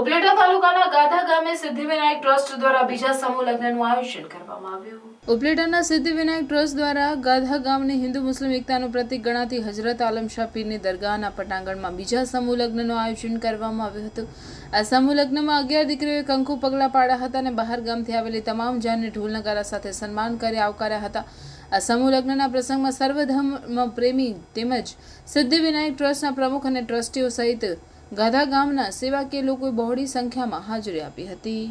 ઉબ્લેડા તાલુકાના ગાધા ગામે સિદ્ધિ વિનાયક ટ્રસ્ટ દ્વારા બીજા સમૂહ લગ્નનું આયોજન કરવામાં આવ્યું ઉબ્લેડાના સિદ્ધિ વિનાયક ટ્રસ્ટ દ્વારા ગાધા ગામને હિન્દુ મુસ્લિમ એકતાનો પ્રતીક ગણાતી હઝરત આલમશા પિરની દરગાહના પટાંગણમાં બીજા સમૂહ લગ્નનું આયોજન કરવામાં આવ્યું હતું આ સમૂહ લગનમાં અગિયાર દીકરાઓ કંકુ પગલા પાડા હતા અને બહાર ગામથી આવેલી તમામ જાતિ ઢોલંગારા સાથે સન્માન કરી આવકાર્યા હતા આ સમૂહ લગના પ્રસંગમાં સર્વધર્મ પ્રેમી તેમજ સિદ્ધિ વિનાયક ટ્રસ્ટના પ્રમુખ અને ટ્રસ્ટીઓ સહિત ગાધા ગામના સેવાકીય લોકોએ બહોળી સંખ્યામાં હાજરી આપી હતી